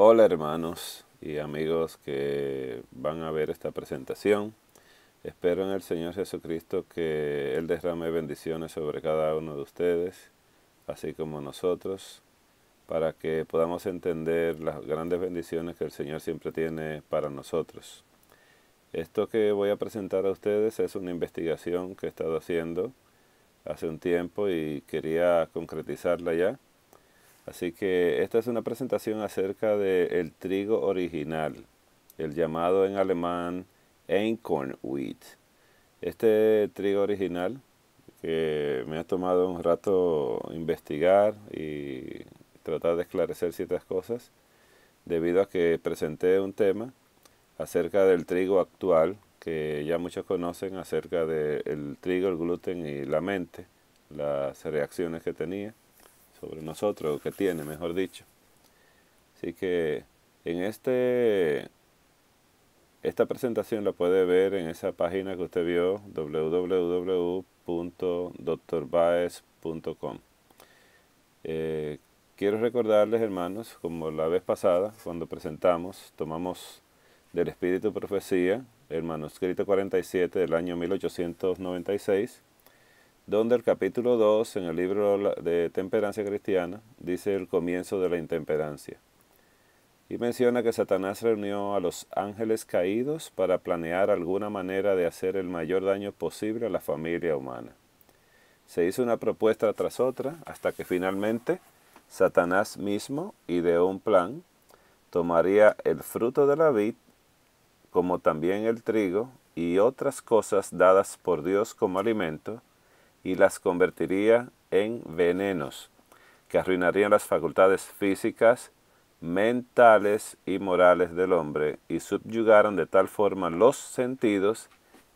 Hola hermanos y amigos que van a ver esta presentación. Espero en el Señor Jesucristo que Él derrame bendiciones sobre cada uno de ustedes, así como nosotros, para que podamos entender las grandes bendiciones que el Señor siempre tiene para nosotros. Esto que voy a presentar a ustedes es una investigación que he estado haciendo hace un tiempo y quería concretizarla ya Así que esta es una presentación acerca del trigo original, el llamado en alemán wheat. Este trigo original que me ha tomado un rato investigar y tratar de esclarecer ciertas cosas, debido a que presenté un tema acerca del trigo actual, que ya muchos conocen, acerca del trigo, el gluten y la mente, las reacciones que tenía sobre nosotros, que tiene, mejor dicho. Así que en este esta presentación la puede ver en esa página que usted vio, www.drbaez.com. Eh, quiero recordarles, hermanos, como la vez pasada, cuando presentamos, tomamos del Espíritu Profecía el manuscrito 47 del año 1896 donde el capítulo 2 en el libro de Temperancia Cristiana dice el comienzo de la intemperancia y menciona que Satanás reunió a los ángeles caídos para planear alguna manera de hacer el mayor daño posible a la familia humana. Se hizo una propuesta tras otra hasta que finalmente Satanás mismo ideó un plan, tomaría el fruto de la vid, como también el trigo y otras cosas dadas por Dios como alimento, y las convertiría en venenos que arruinarían las facultades físicas, mentales y morales del hombre y subyugaron de tal forma los sentidos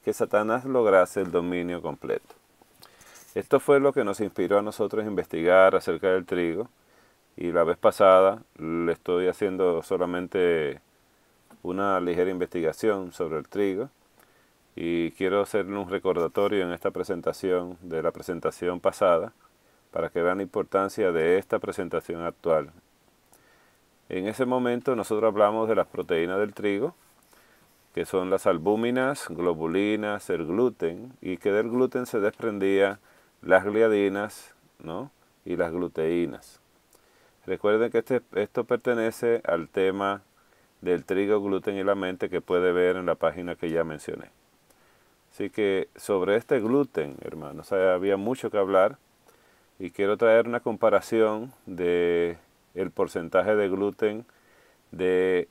que Satanás lograse el dominio completo. Esto fue lo que nos inspiró a nosotros a investigar acerca del trigo y la vez pasada le estoy haciendo solamente una ligera investigación sobre el trigo y quiero hacer un recordatorio en esta presentación de la presentación pasada para que vean la importancia de esta presentación actual. En ese momento nosotros hablamos de las proteínas del trigo, que son las albúminas, globulinas, el gluten, y que del gluten se desprendía las gliadinas ¿no? y las gluteínas. Recuerden que este, esto pertenece al tema del trigo, gluten y la mente que puede ver en la página que ya mencioné. Así que sobre este gluten, hermanos, había mucho que hablar y quiero traer una comparación de el porcentaje de gluten de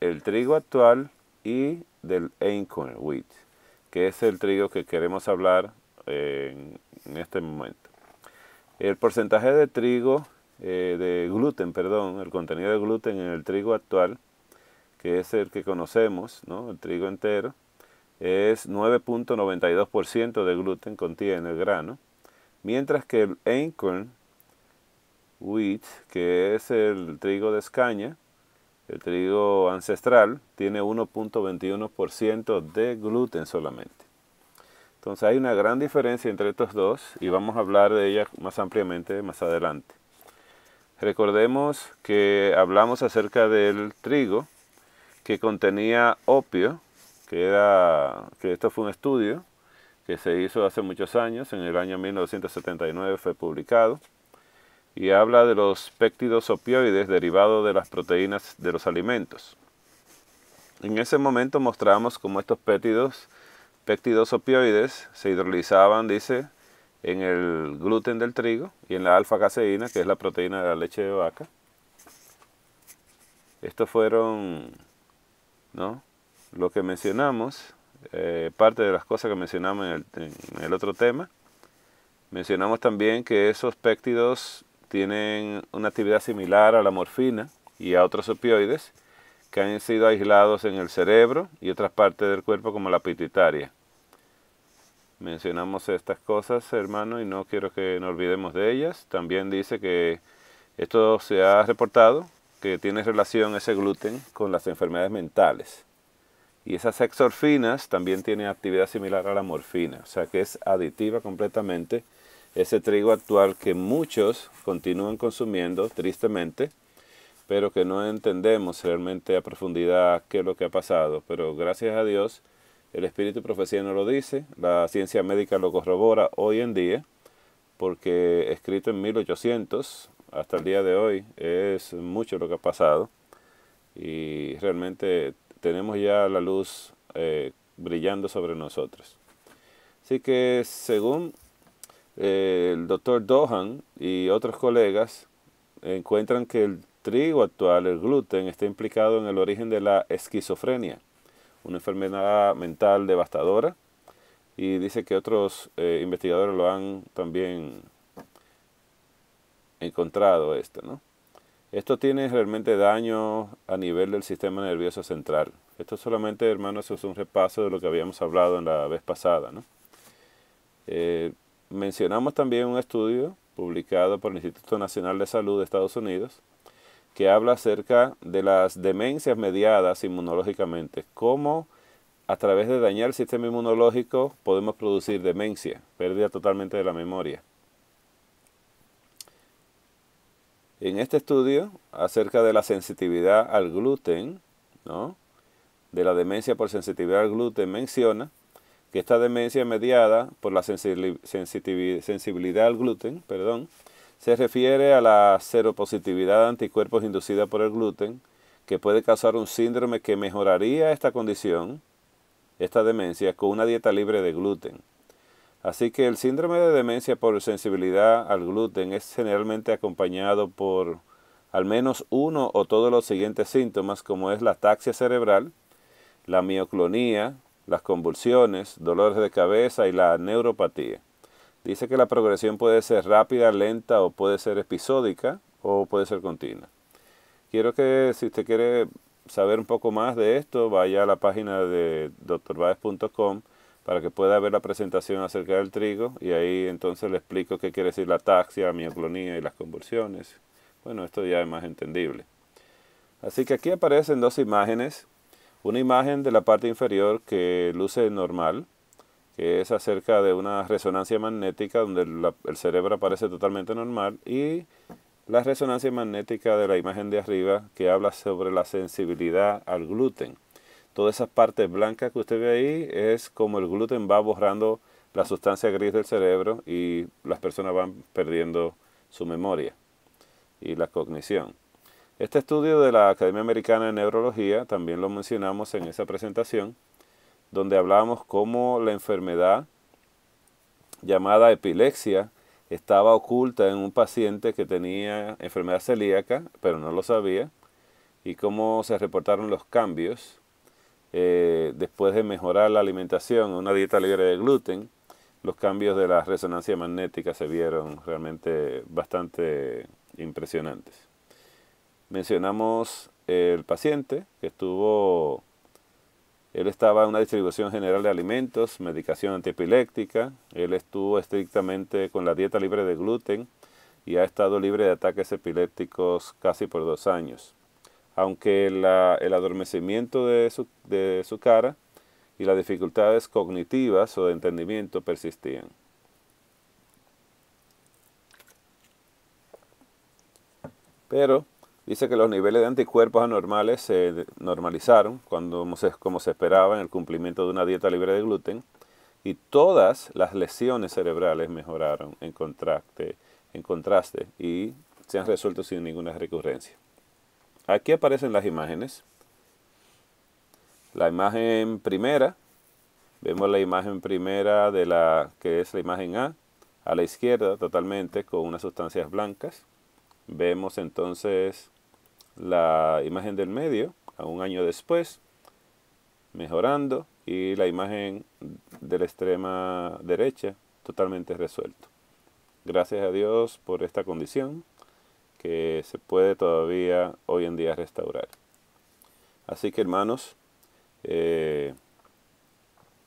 el trigo actual y del einkorn wheat, que es el trigo que queremos hablar eh, en, este momento. El porcentaje de trigo, eh, de gluten, perdón, el contenido de gluten en el trigo actual, que es el que conocemos, ¿no? el trigo entero, es 9.92% de gluten contiene el grano, mientras que el einkorn wheat, que es el trigo de escaña, el trigo ancestral, tiene 1.21% de gluten solamente. Entonces hay una gran diferencia entre estos dos y vamos a hablar de ella más ampliamente más adelante. Recordemos que hablamos acerca del trigo que contenía opio, que, era, que esto fue un estudio que se hizo hace muchos años, en el año 1979 fue publicado, y habla de los péptidos opioides derivados de las proteínas de los alimentos. En ese momento mostramos cómo estos péptidos, péptidos opioides se hidrolizaban, dice, en el gluten del trigo y en la alfa-caseína, que es la proteína de la leche de vaca. Estos fueron, ¿no? lo que mencionamos, eh, parte de las cosas que mencionamos en el, otro tema, mencionamos también que esos péptidos tienen una actividad similar a la morfina y a otros opioides que han sido aislados en el cerebro y otras partes del cuerpo como la pituitaria. Mencionamos estas cosas, hermano, y no quiero que nos olvidemos de ellas. También dice que esto se ha reportado que tiene relación ese gluten con las enfermedades mentales. Y esas exorfinas también tienen actividad similar a la morfina, o sea que es aditiva completamente ese trigo actual que muchos continúan consumiendo tristemente, pero que no entendemos realmente a profundidad qué es lo que ha pasado. Pero gracias a Dios, el espíritu profecía no lo dice, la ciencia médica lo corrobora hoy en día, porque escrito en 1800 hasta el día de hoy es mucho lo que ha pasado y realmente tenemos ya la luz eh, brillando sobre nosotros. Así que según eh, el doctor Dohan y otros colegas, encuentran que el trigo actual, el gluten, está implicado en el origen de la esquizofrenia, una enfermedad mental devastadora. Y dice que otros eh, investigadores lo han también encontrado esto, ¿no? Esto tiene realmente daño a nivel del sistema nervioso central. Esto solamente, hermanos, es un repaso de lo que habíamos hablado en la vez pasada. Eh, mencionamos también un estudio publicado por el Instituto Nacional de Salud de Estados Unidos que habla acerca de las demencias mediadas inmunológicamente, cómo a través de dañar el sistema inmunológico podemos producir demencia, pérdida totalmente de la memoria. en este estudio acerca de la sensitividad al gluten, ¿no? de la demencia por sensitividad al gluten, menciona que esta demencia mediada por la sensibilidad al gluten, perdón, se refiere a la seropositividad de anticuerpos inducida por el gluten, que puede causar un síndrome que mejoraría esta condición, esta demencia, con una dieta libre de gluten. Así que el síndrome de demencia por sensibilidad al gluten es generalmente acompañado por al menos uno o todos los siguientes síntomas como es la taxia cerebral, la mioclonía, las convulsiones, dolores de cabeza y la neuropatía. Dice que la progresión puede ser rápida, lenta o puede ser episódica o puede ser continua. Quiero que si usted quiere saber un poco más de esto, vaya a la página de drbaez.com para que pueda ver la presentación acerca del trigo y ahí entonces le explico qué quiere decir la taxia, mioclonía y las convulsiones. Bueno, esto ya es más entendible. Así que aquí aparecen dos imágenes. Una imagen de la parte inferior que luce normal, que es acerca de una resonancia magnética donde el cerebro aparece totalmente normal y la resonancia magnética de la imagen de arriba que habla sobre la sensibilidad al gluten. Todas esas partes blancas que usted ve ahí es como el gluten va borrando la sustancia gris del cerebro y las personas van perdiendo su memoria y la cognición. Este estudio de la Academia Americana de Neurología, también lo mencionamos en esa presentación, donde hablábamos cómo la enfermedad llamada epilepsia estaba oculta en un paciente que tenía enfermedad celíaca, pero no lo sabía, y cómo se reportaron los cambios eh, después de mejorar la alimentación, una dieta libre de gluten, los cambios de la resonancia magnética se vieron realmente bastante impresionantes. Mencionamos el paciente que estuvo, él estaba en una distribución general de alimentos, medicación antiepiléptica, él estuvo estrictamente con la dieta libre de gluten y ha estado libre de ataques epilépticos casi por dos años aunque el adormecimiento de su, cara y las dificultades cognitivas o de entendimiento persistían. Pero dice que los niveles de anticuerpos anormales se normalizaron cuando, como se, esperaba en el cumplimiento de una dieta libre de gluten y todas las lesiones cerebrales mejoraron en contraste y se han resuelto sin ninguna recurrencia. Aquí aparecen las imágenes. La imagen primera, vemos la imagen primera de la que es la imagen A, a la izquierda totalmente con unas sustancias blancas. Vemos entonces la imagen del medio a un año después, mejorando, y la imagen de la extrema derecha totalmente resuelto. Gracias a Dios por esta condición que se puede todavía hoy en día restaurar. Así que hermanos, eh,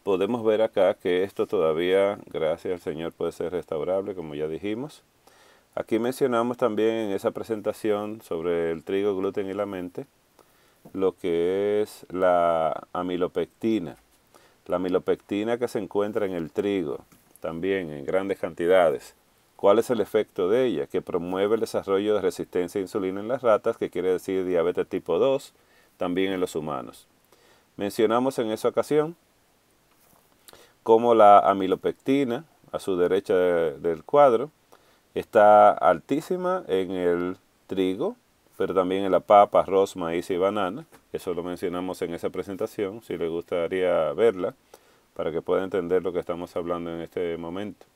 podemos ver acá que esto todavía, gracias al Señor, puede ser restaurable, como ya dijimos. Aquí mencionamos también en esa presentación sobre el trigo, gluten y la mente, lo que es la amilopectina. La amilopectina que se encuentra en el trigo, también en grandes cantidades. ¿Cuál es el efecto de ella? Que promueve el desarrollo de resistencia a insulina en las ratas, que quiere decir diabetes tipo 2, también en los humanos. Mencionamos en esa ocasión cómo la amilopectina, a su derecha del cuadro, está altísima en el trigo, pero también en la papa, arroz, maíz y banana. Eso lo mencionamos en esa presentación, si le gustaría verla, para que pueda entender lo que estamos hablando en este momento.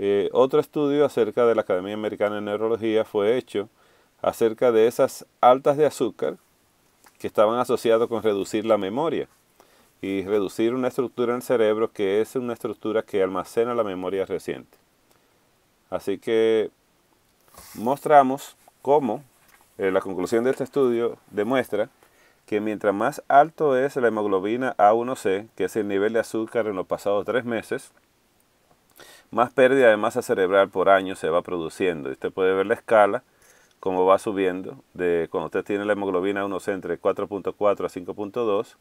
Eh, otro estudio acerca de la Academia Americana de Neurología fue hecho acerca de esas altas de azúcar que estaban asociadas con reducir la memoria y reducir una estructura en el cerebro que es una estructura que almacena la memoria reciente. Así que mostramos cómo eh, la conclusión de este estudio demuestra que mientras más alto es la hemoglobina A1C, que es el nivel de azúcar en los pasados tres meses, más pérdida de masa cerebral por año se va produciendo. Usted puede ver la escala, cómo va subiendo, de cuando usted tiene la hemoglobina 1C entre 4.4 a 5.2,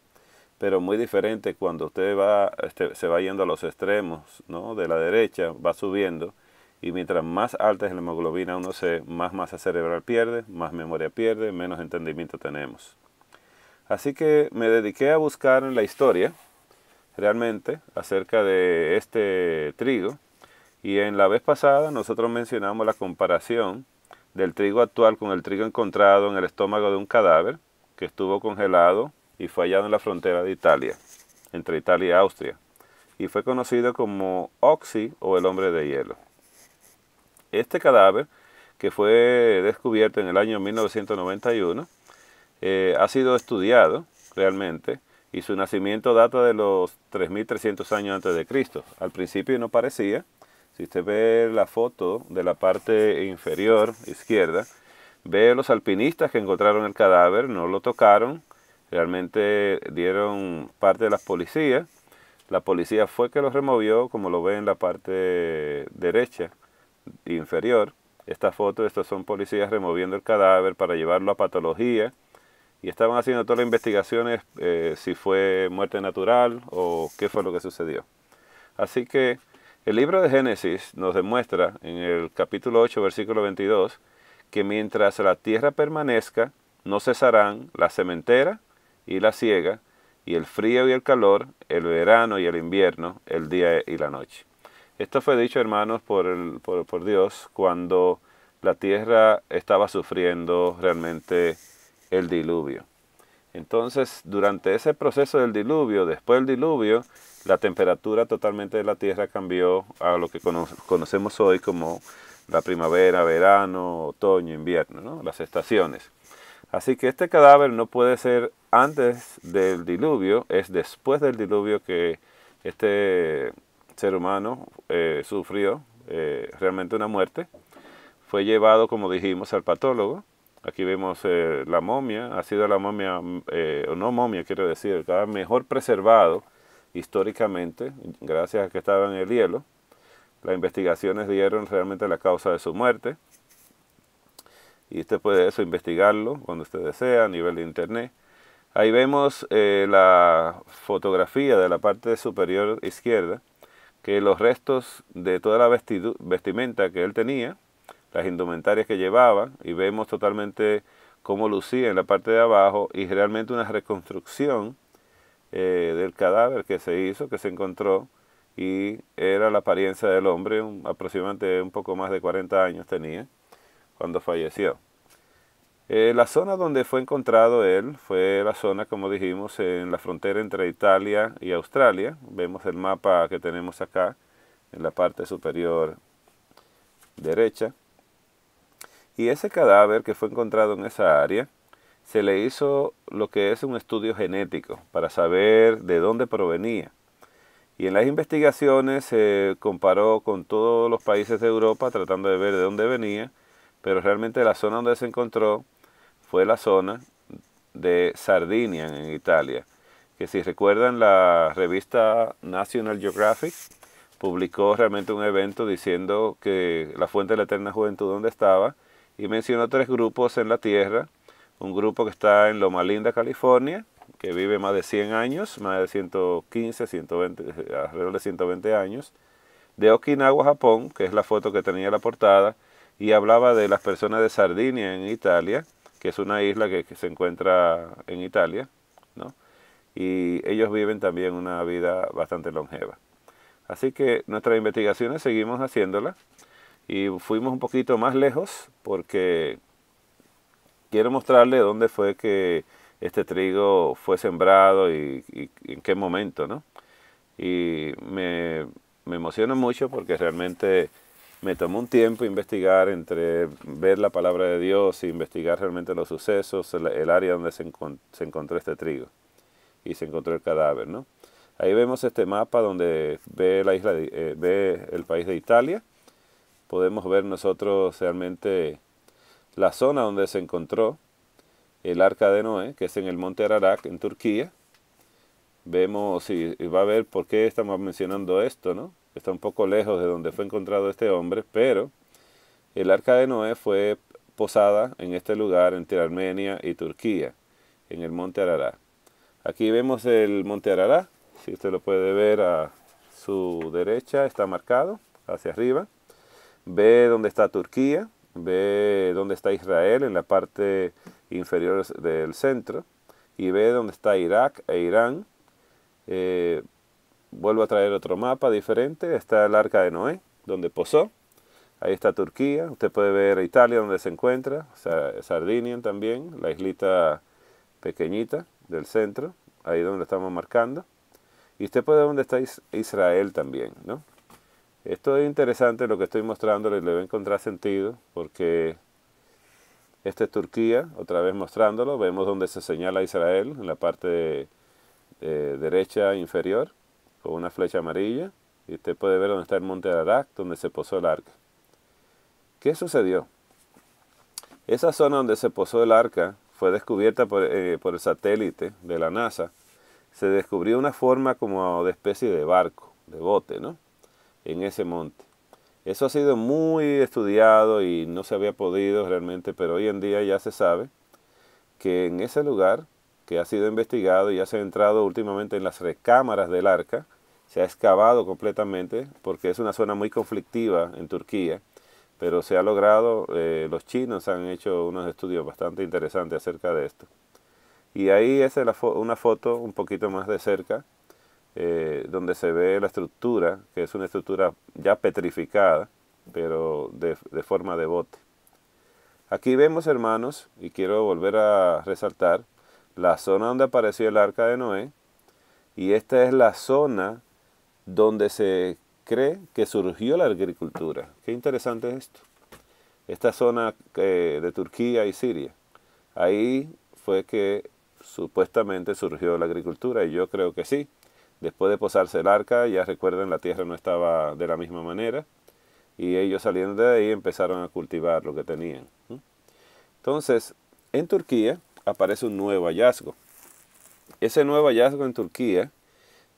pero muy diferente cuando usted va, este, se va yendo a los extremos, de la derecha va subiendo, y mientras más alta es la hemoglobina 1C, más masa cerebral pierde, más memoria pierde, menos entendimiento tenemos. Así que me dediqué a buscar en la historia, realmente, acerca de este trigo, y en la vez pasada nosotros mencionamos la comparación del trigo actual con el trigo encontrado en el estómago de un cadáver que estuvo congelado y fue hallado en la frontera de Italia, entre Italia y Austria, y fue conocido como Oxy o el hombre de hielo. Este cadáver, que fue descubierto en el año 1991, eh, ha sido estudiado realmente y su nacimiento data de los 3.300 años antes de Cristo. Al principio no parecía, si usted ve la foto de la parte inferior izquierda, ve los alpinistas que encontraron el cadáver, no lo tocaron, realmente dieron parte de las policías. La policía fue que los removió, como lo ve en la parte derecha e inferior. Esta foto, estos son policías removiendo el cadáver para llevarlo a patología y estaban haciendo todas las investigaciones eh, si fue muerte natural o qué fue lo que sucedió. Así que el libro de Génesis nos demuestra en el capítulo 8, versículo 22, que mientras la tierra permanezca, no cesarán la sementera y la siega, y el frío y el calor, el verano y el invierno, el día y la noche. Esto fue dicho, hermanos, por Dios cuando la tierra estaba sufriendo realmente el diluvio. Entonces, durante ese proceso del diluvio, después del diluvio, la temperatura totalmente de la Tierra cambió a lo que conocemos hoy como la primavera, verano, otoño, invierno, las estaciones. Así que este cadáver no puede ser antes del diluvio, es después del diluvio que este ser humano eh, sufrió eh, realmente una muerte. Fue llevado, como dijimos, al patólogo Aquí vemos eh, la momia, ha sido la momia, mm, eh, no momia quiero decir, mejor preservado históricamente, gracias a que estaba en el hielo. Las investigaciones dieron realmente la causa de su muerte. Y usted puede eso investigarlo cuando usted desea a nivel de internet. Ahí vemos eh, la fotografía de la parte superior izquierda, que los restos de toda la vestimenta que él tenía, las indumentarias que llevaban y vemos totalmente cómo lucía en la parte de abajo y realmente una reconstrucción eh, del cadáver que se hizo, que se encontró y era la apariencia del hombre, aproximadamente un poco más de 40 años tenía cuando falleció. Eh, la zona donde fue encontrado él fue la zona, como dijimos, en la frontera entre Italia y Australia. Vemos el mapa que tenemos acá en la parte superior derecha. Y ese cadáver que fue encontrado en esa área, se le hizo lo que es un estudio genético para saber de dónde provenía. Y en las investigaciones se comparó con todos los países de Europa tratando de ver de dónde venía, pero realmente la zona donde se encontró fue la zona de Sardinia en Italia, que si recuerdan la revista National Geographic publicó realmente un evento diciendo que la fuente de la eterna juventud donde estaba y mencionó tres grupos en la Tierra. Un grupo que está en Loma Linda, California, que vive más de 100 años, más de 115, 120, alrededor de 120 años. De Okinawa, Japón, que es la foto que tenía la portada, y hablaba de las personas de Sardinia en Italia, que es una isla que, se encuentra en Italia, y ellos viven también una vida bastante longeva. Así que nuestras investigaciones seguimos haciéndolas y fuimos un poquito más lejos porque quiero mostrarle dónde fue que este trigo fue sembrado y, en qué momento, ¿no? Y me, me mucho porque realmente me tomó un tiempo investigar entre ver la palabra de Dios e investigar realmente los sucesos, el, área donde se, encontró este trigo y se encontró el cadáver, Ahí vemos este mapa donde ve la isla, eh, ve el país de Italia podemos ver nosotros realmente la zona donde se encontró el arca de Noé, que es en el monte Ararat, en Turquía. Vemos y va a ver por qué estamos mencionando esto, ¿no? Está un poco lejos de donde fue encontrado este hombre, pero el arca de Noé fue posada en este lugar entre Armenia y Turquía, en el monte Ararat. Aquí vemos el monte Ararat, si usted lo puede ver a su derecha, está marcado hacia arriba. Ve dónde está Turquía, ve dónde está Israel en la parte inferior del centro y ve dónde está Irak e Irán. Eh, vuelvo a traer otro mapa diferente. Está el arca de Noé, donde posó. Ahí está Turquía. Usted puede ver Italia, donde se encuentra. Sardinia también, la islita pequeñita del centro. Ahí donde estamos marcando. Y usted puede ver dónde está Israel también, ¿no? Esto es interesante lo que estoy mostrándole, le voy a encontrar sentido porque esta es Turquía, otra vez mostrándolo, vemos donde se señala Israel en la parte derecha inferior con una flecha amarilla y usted puede ver donde está el monte de Arak, donde se posó el arca. ¿Qué sucedió? Esa zona donde se posó el arca fue descubierta eh, por el satélite de la NASA. Se descubrió una forma como de especie de barco, de bote, ¿no? en ese monte. Eso ha sido muy estudiado y no se había podido realmente, pero hoy en día ya se sabe que en ese lugar que ha sido investigado y se ha entrado últimamente en las recámaras del arca, se ha excavado completamente porque es una zona muy conflictiva en Turquía, pero se ha logrado, eh, los chinos han hecho unos estudios bastante interesantes acerca de esto. Y ahí es una foto un poquito más de cerca eh, donde se ve la estructura, que es una estructura ya petrificada, pero de, forma de bote. Aquí vemos, hermanos, y quiero volver a resaltar, la zona donde apareció el arca de Noé, y esta es la zona donde se cree que surgió la agricultura. Qué interesante es esto. Esta zona eh, de Turquía y Siria, ahí fue que supuestamente surgió la agricultura, y yo creo que sí, Después de posarse el arca, ya recuerden, la tierra no estaba de la misma manera. Y ellos saliendo de ahí empezaron a cultivar lo que tenían. Entonces, en Turquía aparece un nuevo hallazgo. Ese nuevo hallazgo en Turquía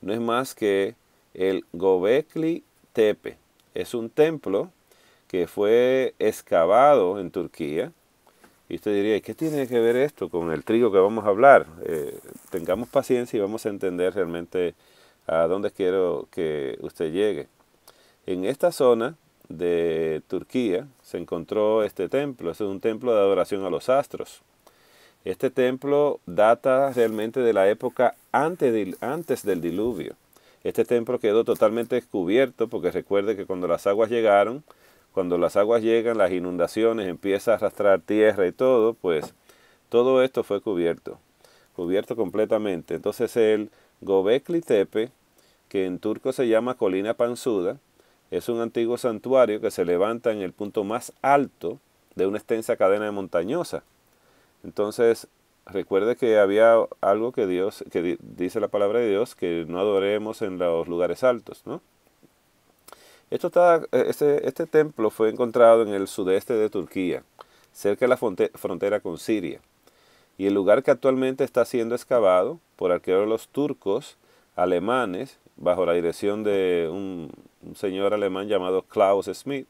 no es más que el Gobekli Tepe. Es un templo que fue excavado en Turquía. Y usted diría, ¿qué tiene que ver esto con el trigo que vamos a hablar? Eh, tengamos paciencia y vamos a entender realmente a donde quiero que usted llegue. En esta zona de Turquía se encontró este templo, este es un templo de adoración a los astros. Este templo data realmente de la época antes, antes del diluvio. Este templo quedó totalmente descubierto porque recuerde que cuando las aguas llegaron, cuando las aguas llegan, las inundaciones, empieza a arrastrar tierra y todo, pues todo esto fue cubierto, cubierto completamente. Entonces el Gobekli Tepe que en turco se llama Colina Panzuda, es un antiguo santuario que se levanta en el punto más alto de una extensa cadena montañosa. Entonces, recuerde que había algo que Dios, que dice la palabra de Dios, que no adoremos en los lugares altos, Esto está, eh, este, este templo fue encontrado en el sudeste de Turquía, cerca de la frontera con Siria, y el lugar que actualmente está siendo excavado por arqueólogos turcos, alemanes bajo la dirección de un, señor alemán llamado Klaus Schmidt.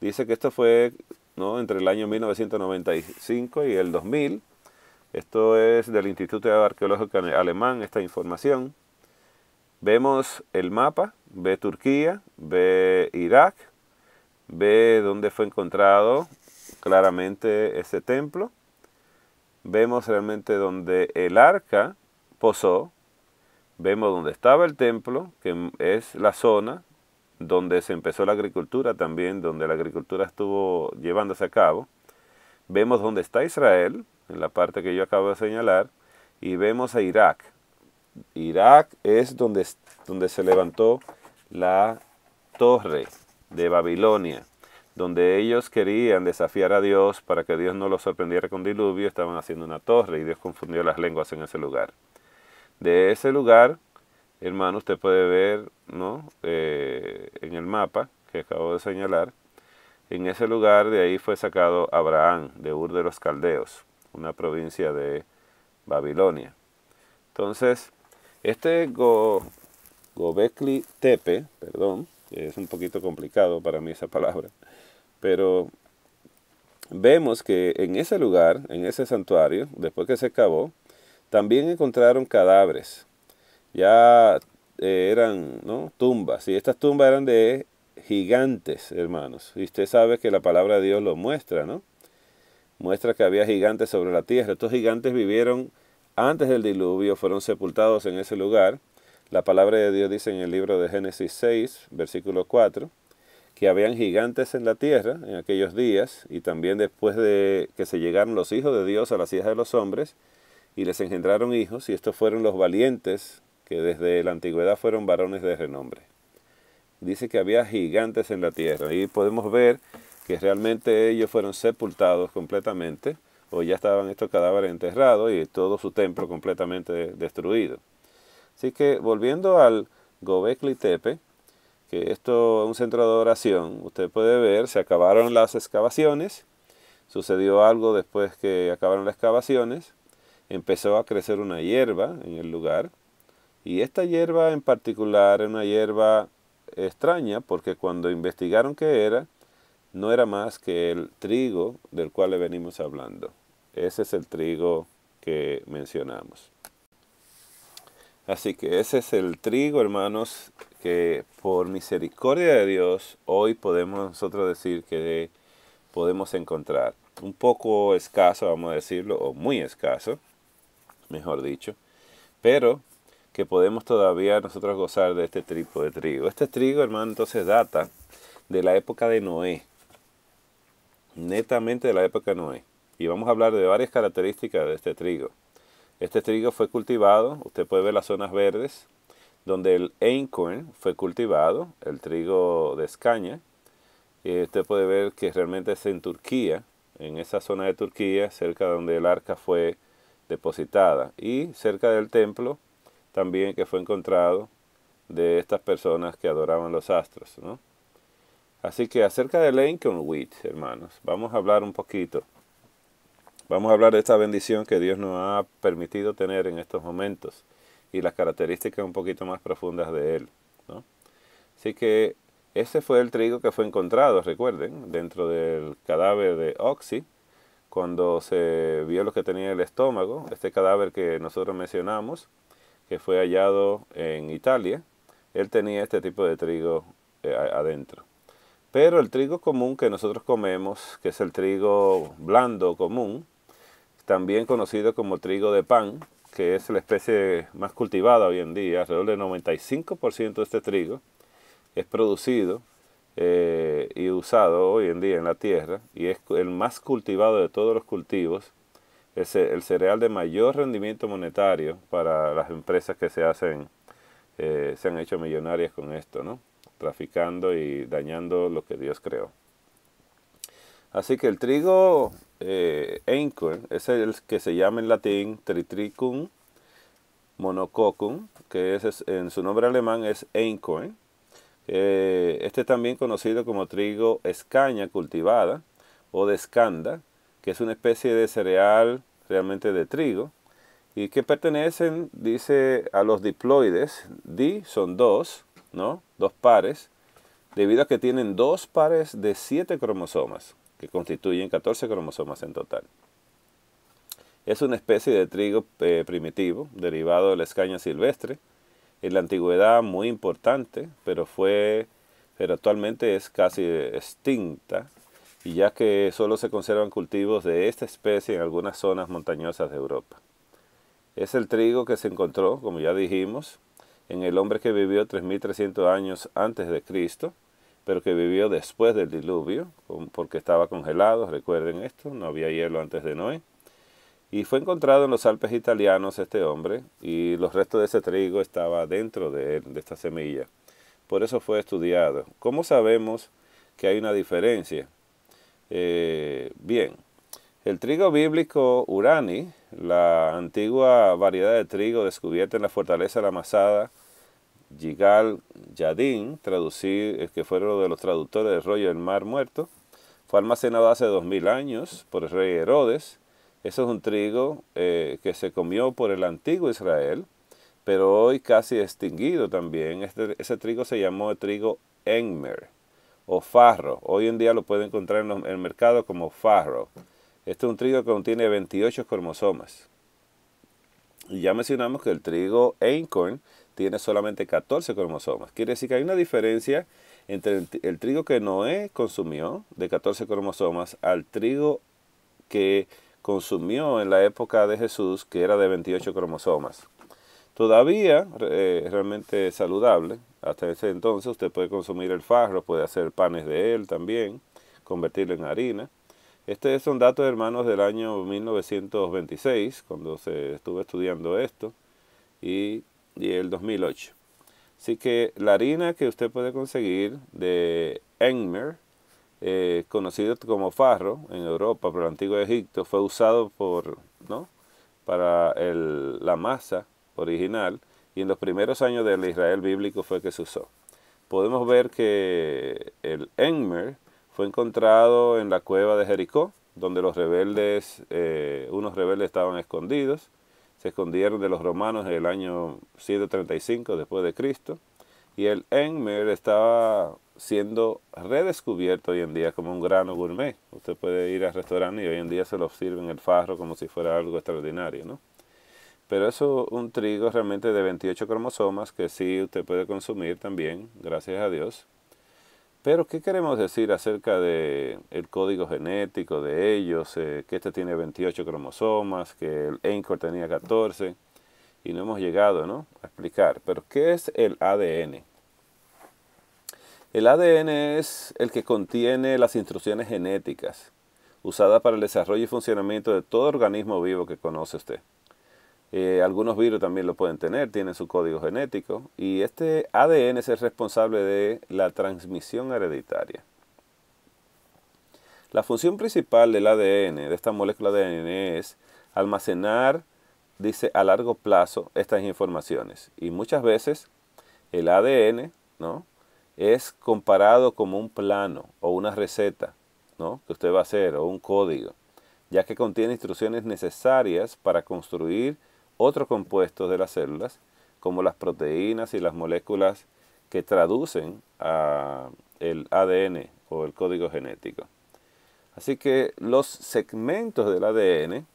Dice que esto fue ¿no? entre el año 1995 y el 2000. Esto es del Instituto Arqueológico Alemán, esta información. Vemos el mapa, ve Turquía, ve Irak, ve dónde fue encontrado claramente ese templo. Vemos realmente donde el arca posó, vemos donde estaba el templo, que es la zona donde se empezó la agricultura también, donde la agricultura estuvo llevándose a cabo. Vemos donde está Israel, en la parte que yo acabo de señalar, y vemos a Irak. Irak es donde, donde se levantó la torre de Babilonia, donde ellos querían desafiar a Dios para que Dios no los sorprendiera con diluvio, estaban haciendo una torre y Dios confundió las lenguas en ese lugar. De ese lugar, hermano, usted puede ver ¿no? Eh, en el mapa que acabo de señalar, en ese lugar de ahí fue sacado Abraham de Ur de los Caldeos, una provincia de Babilonia. Entonces, este Gobekli Tepe, perdón, es un poquito complicado para mí esa palabra, pero vemos que en ese lugar, en ese santuario, después que se acabó, también encontraron cadáveres, ya eh, eran ¿no? tumbas, y estas tumbas eran de gigantes, hermanos. Y usted sabe que la palabra de Dios lo muestra, ¿no? Muestra que había gigantes sobre la tierra. Estos gigantes vivieron antes del diluvio, fueron sepultados en ese lugar. La palabra de Dios dice en el libro de Génesis 6, versículo 4, que habían gigantes en la tierra en aquellos días y también después de que se llegaron los hijos de Dios a las hijas de los hombres, y les engendraron hijos, y estos fueron los valientes que desde la antigüedad fueron varones de renombre. Dice que había gigantes en la tierra, y podemos ver que realmente ellos fueron sepultados completamente, o ya estaban estos cadáveres enterrados y todo su templo completamente destruido. Así que volviendo al Gobekli Tepe, que esto es un centro de oración, usted puede ver, se acabaron las excavaciones, sucedió algo después que acabaron las excavaciones, empezó a crecer una hierba en el lugar. Y esta hierba en particular era una hierba extraña porque cuando investigaron qué era, no era más que el trigo del cual le venimos hablando. Ese es el trigo que mencionamos. Así que ese es el trigo, hermanos, que por misericordia de Dios hoy podemos nosotros decir que podemos encontrar. Un poco escaso, vamos a decirlo, o muy escaso, mejor dicho, pero que podemos todavía nosotros gozar de este tipo de trigo. Este trigo, hermano, entonces data de la época de Noé, netamente de la época de Noé. Y vamos a hablar de varias características de este trigo. Este trigo fue cultivado, usted puede ver las zonas verdes, donde el einkorn fue cultivado, el trigo de escaña. Y usted puede ver que realmente es en Turquía, en esa zona de Turquía, cerca donde el arca fue depositada. Y cerca del templo también que fue encontrado de estas personas que adoraban los astros. Así que acerca de Lincolnwood, hermanos, vamos a hablar un poquito. Vamos a hablar de esta bendición que Dios nos ha permitido tener en estos momentos y las características un poquito más profundas de él. Así que ese fue el trigo que fue encontrado, recuerden, dentro del cadáver de Oxy, cuando se vio lo que tenía el estómago, este cadáver que nosotros mencionamos, que fue hallado en Italia, él tenía este tipo de trigo eh, adentro. Pero el trigo común que nosotros comemos, que es el trigo blando común, también conocido como trigo de pan, que es la especie más cultivada hoy en día, alrededor del 95% de este trigo es producido eh, y usado hoy en día en la tierra y es el más cultivado de todos los cultivos, es el cereal de mayor rendimiento monetario para las empresas que se hacen, eh, se han hecho millonarias con esto, ¿no? traficando y dañando lo que Dios creó. Así que el trigo eh, Einkorn es el que se llama en latín tritricum monococcum, que es, en su nombre alemán es Einkorn, eh, este también conocido como trigo escaña cultivada o de escanda, que es una especie de cereal realmente de trigo y que pertenecen, dice, a los diploides. Di son dos, ¿no? Dos pares, debido a que tienen dos pares de siete cromosomas, que constituyen 14 cromosomas en total. Es una especie de trigo eh, primitivo, derivado de la escaña silvestre, en la antigüedad muy importante, pero fue pero actualmente es casi extinta y ya que solo se conservan cultivos de esta especie en algunas zonas montañosas de Europa. Es el trigo que se encontró, como ya dijimos, en el hombre que vivió 3.300 años antes de Cristo, pero que vivió después del diluvio, porque estaba congelado, recuerden esto, no había hielo antes de Noé. Y fue encontrado en los Alpes italianos este hombre y los restos de ese trigo estaba dentro de, él, de esta semilla. Por eso fue estudiado. ¿Cómo sabemos que hay una diferencia? Eh, bien, el trigo bíblico urani, la antigua variedad de trigo descubierta en la fortaleza de la Masada, Yigal Yadin, traducir, eh, que fue uno de los traductores del rollo del Mar Muerto, fue almacenado hace 2000 años por el rey Herodes eso es un trigo eh, que se comió por el antiguo Israel, pero hoy casi extinguido también. Este, ese trigo se llamó trigo Enmer o farro. Hoy en día lo puede encontrar en, el mercado como farro. Este es un trigo que contiene 28 cromosomas. Y ya mencionamos que el trigo Einkorn tiene solamente 14 cromosomas. Quiere decir que hay una diferencia entre el, el trigo que Noé consumió de 14 cromosomas al trigo que consumió en la época de Jesús, que era de 28 cromosomas. Todavía eh, realmente saludable, hasta ese entonces usted puede consumir el farro, puede hacer panes de él también, convertirlo en harina. Este es son datos hermanos del año 1926, cuando se estuvo estudiando esto, y, el 2008. Así que la harina que usted puede conseguir de Enmer, eh, conocido como farro en Europa por el antiguo Egipto, fue usado por, para la masa original y en los primeros años del Israel bíblico fue que se usó. Podemos ver que el Enmer fue encontrado en la cueva de Jericó, donde los rebeldes, eh, unos rebeldes estaban escondidos, se escondieron de los romanos en el año 735 después de Cristo y el Enmer estaba siendo redescubierto hoy en día como un grano gourmet. Usted puede ir al restaurante y hoy en día se lo sirven el farro como si fuera algo extraordinario, ¿no? Pero es un trigo realmente de 28 cromosomas que sí usted puede consumir también, gracias a Dios. Pero ¿qué queremos decir acerca del el código genético de ellos? Eh, que este tiene 28 cromosomas, que el Encore tenía 14 y no hemos llegado a explicar. Pero, ¿qué es el ADN? El ADN es el que contiene las instrucciones genéticas usadas para el desarrollo y funcionamiento de todo organismo vivo que conoce usted. Eh, algunos virus también lo pueden tener, tienen su código genético y este ADN es el responsable de la transmisión hereditaria. La función principal del ADN, de esta molécula de ADN, es almacenar dice a largo plazo estas informaciones. Y muchas veces el ADN ¿no? es comparado como un plano o una receta ¿no? que usted va a hacer o un código, ya que contiene instrucciones necesarias para construir otros compuestos de las células, como las proteínas y las moléculas que traducen a el ADN o el código genético. Así que los segmentos del ADN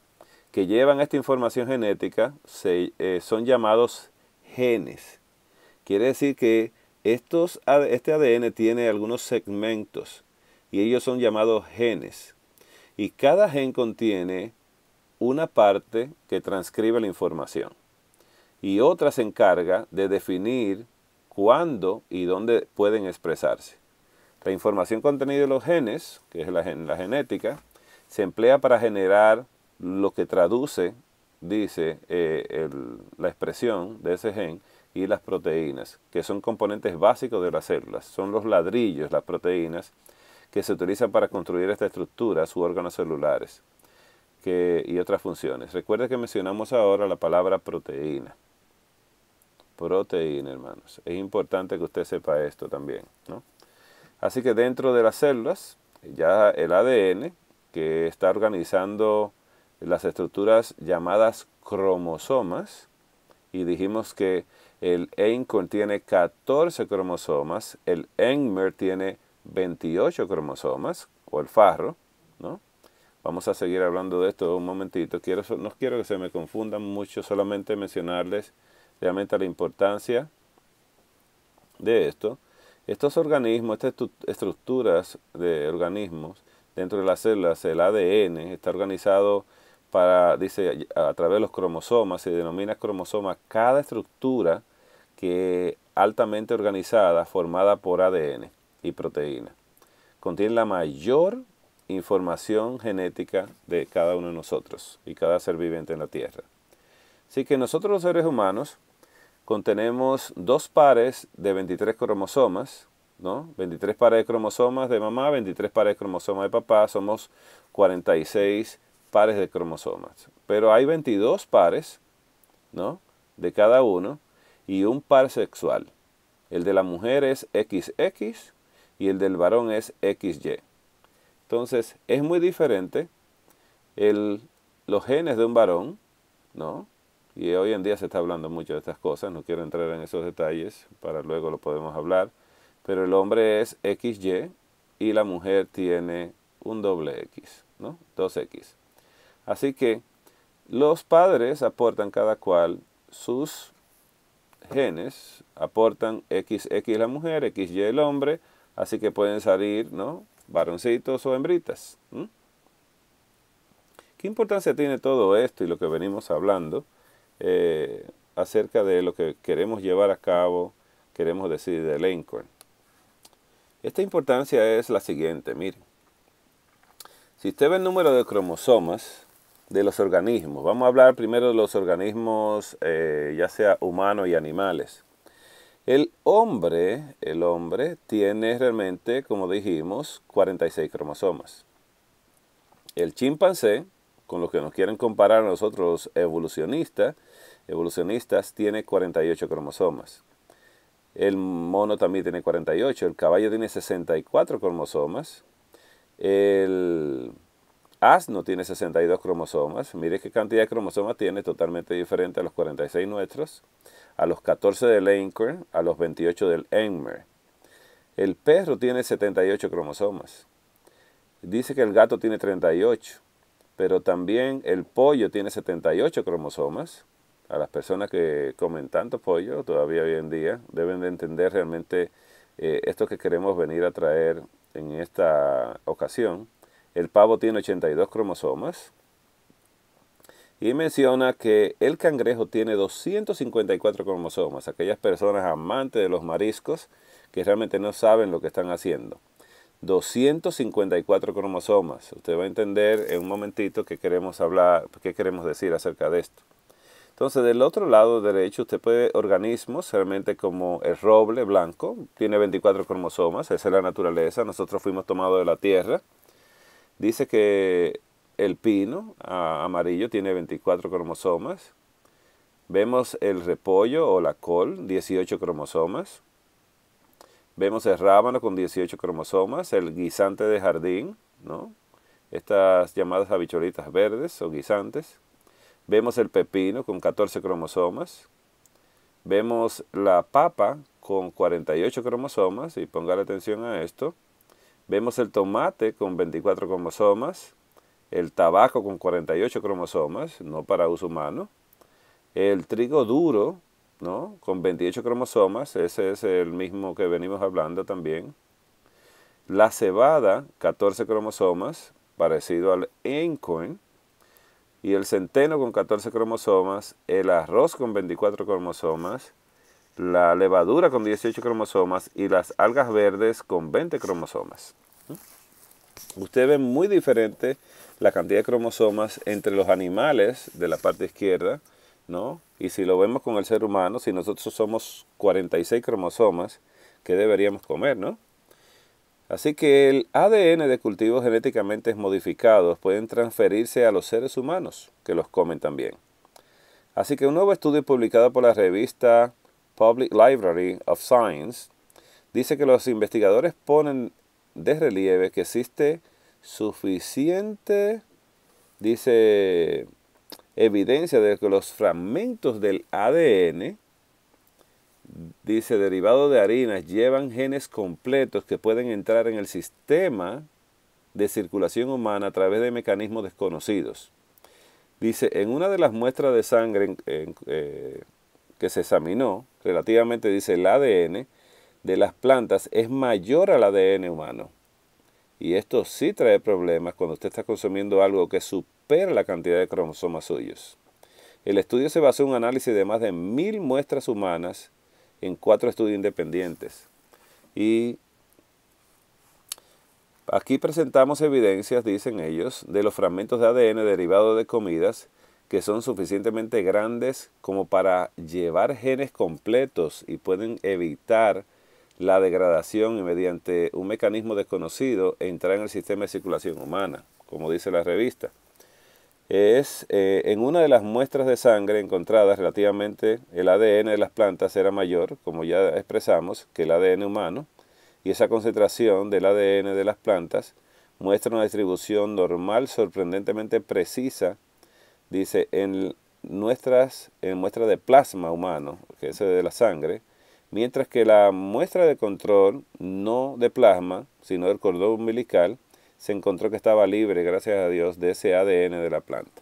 que llevan esta información genética se, eh, son llamados genes. Quiere decir que estos, este ADN tiene algunos segmentos y ellos son llamados genes. Y cada gen contiene una parte que transcribe la información y otra se encarga de definir cuándo y dónde pueden expresarse. La información contenida en los genes, que es la genética, se emplea para generar lo que traduce, dice eh, la expresión de ese gen, y las proteínas, que son componentes básicos de las células. Son los ladrillos, las proteínas, que se utilizan para construir esta estructura, sus órganos celulares y otras funciones. Recuerda que mencionamos ahora la palabra proteína. Proteína, hermanos. Es importante que usted sepa esto también. Así que dentro de las células, ya el ADN, que está organizando las estructuras llamadas cromosomas y dijimos que el EIN contiene 14 cromosomas, el ENMER tiene 28 cromosomas, o el farro, ¿no? Vamos a seguir hablando de esto un momentito. Quiero, no quiero que se me confundan mucho, solamente mencionarles realmente la importancia de esto. Estos organismos, estas estructuras de organismos dentro de las células, el ADN está organizado para, dice, a través de los cromosomas, se denomina cromosoma cada estructura que altamente organizada formada por ADN y proteína. Contiene la mayor información genética de cada uno de nosotros y cada ser viviente en la Tierra. Así que nosotros los seres humanos contenemos dos pares de 23 cromosomas, ¿no? 23 pares de cromosomas de mamá, 23 pares de cromosomas de papá, somos 46 pares de cromosomas, pero hay 22 pares, ¿no? De cada uno y un par sexual. El de la mujer es XX y el del varón es XY. Entonces, es muy diferente el, los genes de un varón, ¿no? Y hoy en día se está hablando mucho de estas cosas, no quiero entrar en esos detalles, para luego lo podemos hablar. Pero el hombre es XY y la mujer tiene un doble X, ¿no? 2X. Así que los padres aportan cada cual sus genes, aportan XX la mujer, XY el hombre, así que pueden salir, ¿no? Varoncitos o hembritas. ¿Qué importancia tiene todo esto y lo que venimos hablando eh, acerca de lo que queremos llevar a cabo, queremos decir de Lincoln? Esta importancia es la siguiente, miren. Si usted ve el número de cromosomas, de los organismos. Vamos a hablar primero de los organismos, eh, ya sea humanos y animales. El hombre, el hombre tiene realmente, como dijimos, 46 cromosomas. El chimpancé, con los que nos quieren comparar nosotros evolucionistas, evolucionistas tiene 48 cromosomas. El mono también tiene 48, el caballo tiene 64 cromosomas. El ASNO no tiene 62 cromosomas. Mire qué cantidad de cromosomas tiene, totalmente diferente a los 46 nuestros, a los 14 del Einkorn, a los 28 del Enmer. El perro tiene 78 cromosomas. Dice que el gato tiene 38, pero también el pollo tiene 78 cromosomas. A las personas que comen tanto pollo todavía hoy en día deben de entender realmente eh, esto que queremos venir a traer en esta ocasión el pavo tiene 82 cromosomas. Y menciona que el cangrejo tiene 254 cromosomas, aquellas personas amantes de los mariscos que realmente no saben lo que están haciendo. 254 cromosomas. Usted va a entender en un momentito qué queremos hablar, qué queremos decir acerca de esto. Entonces, del otro lado derecho, usted puede organismos realmente como el roble blanco, tiene 24 cromosomas, esa es la naturaleza, nosotros fuimos tomados de la Tierra, Dice que el pino amarillo tiene 24 cromosomas. Vemos el repollo o la col, 18 cromosomas. Vemos el rábano con 18 cromosomas, el guisante de jardín, ¿no? estas llamadas habicholitas verdes o guisantes. Vemos el pepino con 14 cromosomas. Vemos la papa con 48 cromosomas, y ponga la atención a esto. Vemos el tomate con 24 cromosomas, el tabaco con 48 cromosomas, no para uso humano, el trigo duro, ¿no? Con 28 cromosomas, ese es el mismo que venimos hablando también. La cebada, 14 cromosomas, parecido al encoin. Y el centeno con 14 cromosomas, el arroz con 24 cromosomas, la levadura con 18 cromosomas y las algas verdes con 20 cromosomas. Usted ve muy diferente la cantidad de cromosomas entre los animales de la parte izquierda, ¿no? Y si lo vemos con el ser humano, si nosotros somos 46 cromosomas, ¿qué deberíamos comer, no? Así que el ADN de cultivos genéticamente modificados pueden transferirse a los seres humanos, que los comen también. Así que un nuevo estudio publicado por la revista Public Library of Science, dice que los investigadores ponen de relieve que existe suficiente, dice, evidencia de que los fragmentos del ADN, dice, derivado de harinas, llevan genes completos que pueden entrar en el sistema de circulación humana a través de mecanismos desconocidos. Dice, en una de las muestras de sangre en eh, que se examinó relativamente, dice, el ADN de las plantas es mayor al ADN humano. Y esto sí trae problemas cuando usted está consumiendo algo que supera la cantidad de cromosomas suyos. El estudio se basó en un análisis de más de mil muestras humanas en cuatro estudios independientes. Y aquí presentamos evidencias, dicen ellos, de los fragmentos de ADN derivados de comidas que son suficientemente grandes como para llevar genes completos y pueden evitar la degradación y mediante un mecanismo desconocido entrar en el sistema de circulación humana, como dice la revista. Es eh, en una de las muestras de sangre encontradas relativamente el ADN de las plantas era mayor, como ya expresamos, que el ADN humano, y esa concentración del ADN de las plantas muestra una distribución normal sorprendentemente precisa Dice, en nuestras muestra de plasma humano, que es de la sangre, mientras que la muestra de control, no de plasma, sino del cordón umbilical, se encontró que estaba libre, gracias a Dios, de ese ADN de la planta.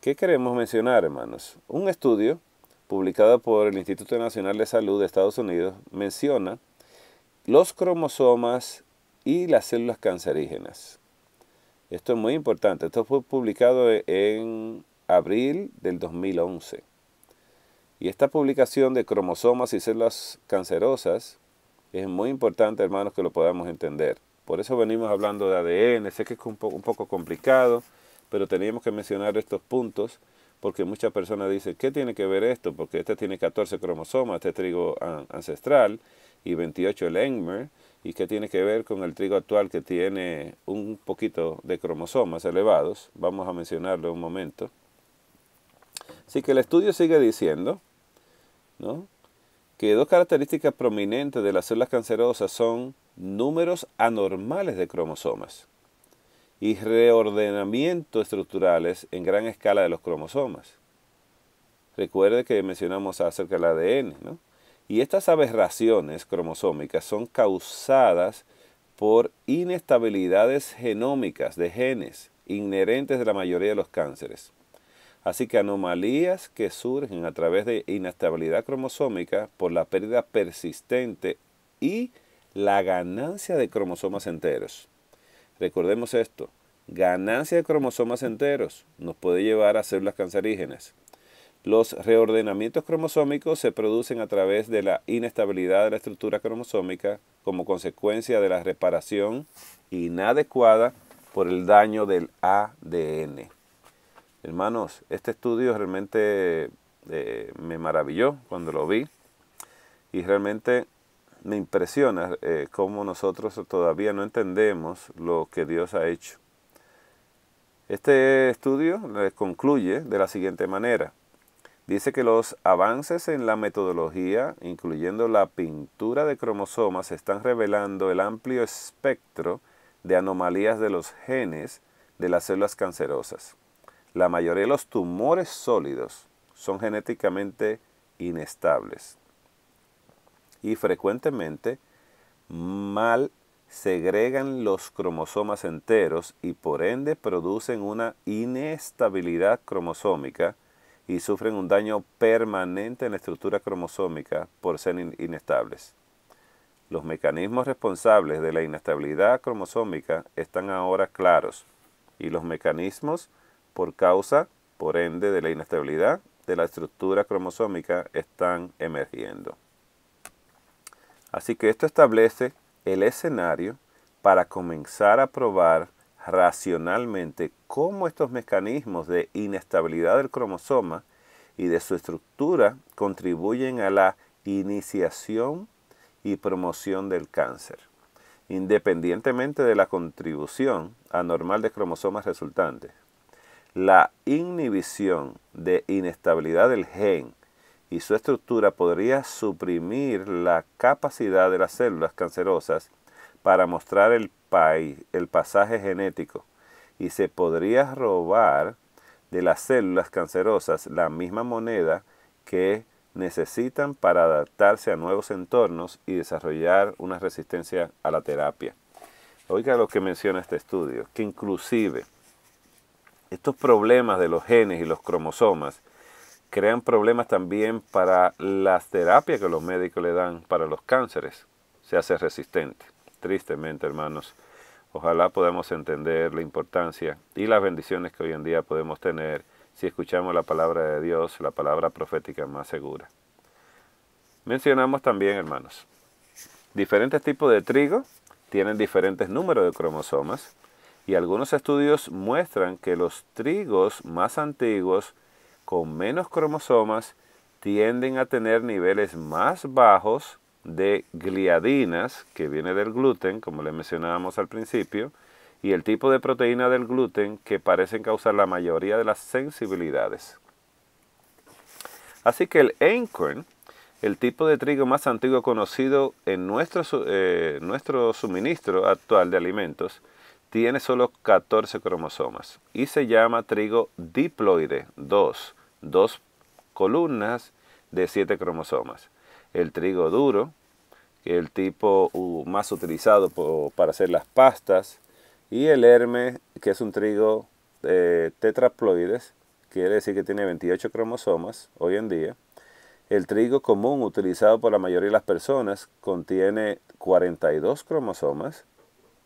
¿Qué queremos mencionar, hermanos? Un estudio publicado por el Instituto Nacional de Salud de Estados Unidos menciona los cromosomas y las células cancerígenas esto es muy importante. Esto fue publicado e-, en abril del 2011. Y esta publicación de cromosomas y células cancerosas es muy importante, hermanos, que lo podamos entender. Por eso venimos hablando de ADN. Sé que es un poco, complicado, pero teníamos que mencionar estos puntos porque muchas personas dicen, ¿qué tiene que ver esto? Porque este tiene 14 cromosomas, este trigo ancestral y 28 el Engmer y que tiene que ver con el trigo actual que tiene un poquito de cromosomas elevados, vamos a mencionarlo un momento. Así que el estudio sigue diciendo que dos características prominentes de las células cancerosas son números anormales de cromosomas y reordenamiento estructurales en gran escala de los cromosomas. Recuerde que mencionamos acerca del ADN, ¿no? Y estas aberraciones cromosómicas son causadas por inestabilidades genómicas de genes inherentes de la mayoría de los cánceres. Así que anomalías que surgen a través de inestabilidad cromosómica por la pérdida persistente y la ganancia de cromosomas enteros. Recordemos esto, ganancia de cromosomas enteros nos puede llevar a células cancerígenas. Los reordenamientos cromosómicos se producen a través de la inestabilidad de la estructura cromosómica como consecuencia de la reparación inadecuada por el daño del ADN. Hermanos, este estudio realmente eh, me maravilló cuando lo vi y realmente me impresiona eh, cómo nosotros todavía no entendemos lo que Dios ha hecho. Este estudio eh, concluye de la siguiente manera. Dice que los avances en la metodología, incluyendo la pintura de cromosomas, están revelando el amplio espectro de anomalías de los genes de las células cancerosas. La mayoría de los tumores sólidos son genéticamente inestables y frecuentemente mal segregan los cromosomas enteros y por ende producen una inestabilidad cromosómica y sufren un daño permanente en la estructura cromosómica por ser inestables. Los mecanismos responsables de la inestabilidad cromosómica están ahora claros y los mecanismos por causa, por ende, de la inestabilidad de la estructura cromosómica están emergiendo. Así que esto establece el escenario para comenzar a probar racionalmente cómo estos mecanismos de inestabilidad del cromosoma y de su estructura contribuyen a la iniciación y promoción del cáncer, independientemente de la contribución anormal de cromosomas resultantes. La inhibición de inestabilidad del gen y su estructura podría suprimir la capacidad de las células cancerosas para mostrar el, país, el pasaje genético y se podría robar de las células cancerosas la misma moneda que necesitan para adaptarse a nuevos entornos y desarrollar una resistencia a la terapia. Oiga lo que menciona este estudio, que inclusive estos problemas de los genes y los cromosomas crean problemas también para las terapias que los médicos le dan para los cánceres. Se hace resistente tristemente hermanos. Ojalá podamos entender la importancia y las bendiciones que hoy en día podemos tener si escuchamos la palabra de Dios, la palabra profética más segura. Mencionamos también, hermanos, diferentes tipos de trigo tienen diferentes números de cromosomas y algunos estudios muestran que los trigos más antiguos con menos cromosomas tienden a tener niveles más bajos de gliadinas, que viene del gluten, como le mencionábamos al principio, y el tipo de proteína del gluten que parecen causar la mayoría de las sensibilidades. Así que el einkorn, el tipo de trigo más antiguo conocido en nuestro, eh, nuestro suministro actual de alimentos, tiene solo 14 cromosomas y se llama trigo diploide 2, dos columnas de 7 cromosomas el trigo duro, que el tipo uh, más utilizado para hacer las pastas, y el herme, que es un trigo tetraploides, quiere decir que tiene 28 cromosomas hoy en día. El trigo común utilizado por la mayoría de las personas contiene 42 cromosomas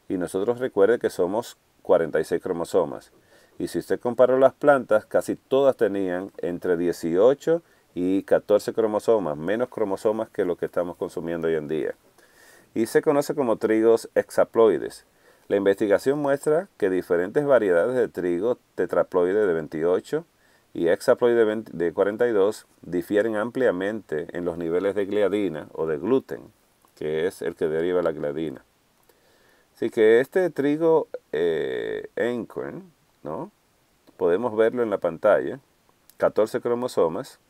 y nosotros recuerde que somos 46 cromosomas. Y si usted comparó las plantas, casi todas tenían entre 18 y y 14 cromosomas, menos cromosomas que lo que estamos consumiendo hoy en día. Y se conoce como trigos hexaploides. La investigación muestra que diferentes variedades de trigo tetraploide de 28 y hexaploide de 42 difieren ampliamente en los niveles de gliadina o de gluten, que es el que deriva la gliadina. Así que este trigo eh, Encorn, ¿no? podemos verlo en la pantalla, 14 cromosomas,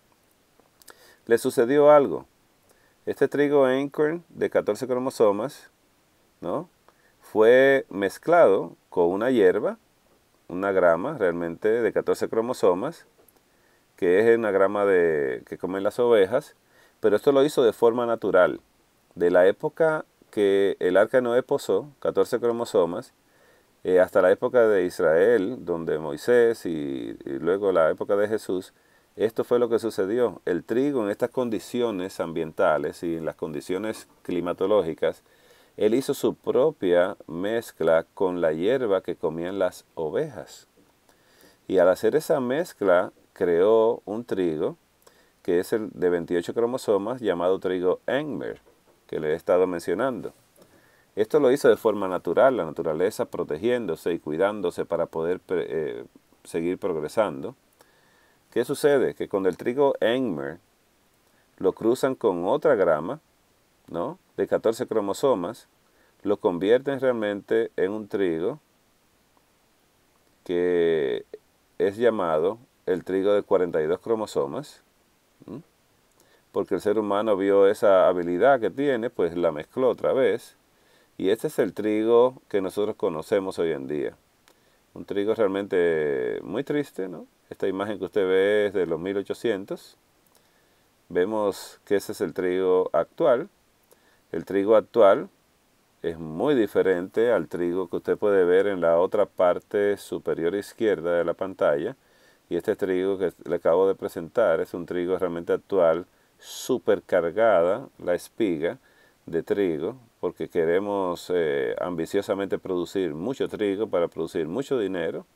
le sucedió algo. Este trigo Acorn de 14 cromosomas, ¿no? Fue mezclado con una hierba, una grama realmente de 14 cromosomas, que es una grama de, que comen las ovejas, pero esto lo hizo de forma natural. De la época que el arca de Noé posó, 14 cromosomas, eh, hasta la época de Israel, donde Moisés y luego la época de Jesús, esto fue lo que sucedió. El trigo en estas condiciones ambientales y en las condiciones climatológicas, él hizo su propia mezcla con la hierba que comían las ovejas. Y al hacer esa mezcla creó un trigo que es el de 28 cromosomas llamado trigo Engmer, que le he estado mencionando. Esto lo hizo de forma natural, la naturaleza protegiéndose y cuidándose para poder eh, seguir progresando. ¿Qué sucede? Que con el trigo Engmer lo cruzan con otra grama, ¿no? De 14 cromosomas, lo convierten realmente en un trigo que es llamado el trigo de 42 cromosomas, porque el ser humano vio esa habilidad que tiene, pues la mezcló otra vez, y este es el trigo que nosotros conocemos hoy en día. Un trigo realmente muy triste, ¿no? Esta imagen que usted ve es de los 1800. Vemos que ese es el trigo actual. El trigo actual es muy diferente al trigo que usted puede ver en la otra parte superior izquierda de la pantalla. Y este trigo que le acabo de presentar es un trigo realmente actual, supercargada la espiga de trigo, porque queremos eh, ambiciosamente producir mucho trigo para producir mucho dinero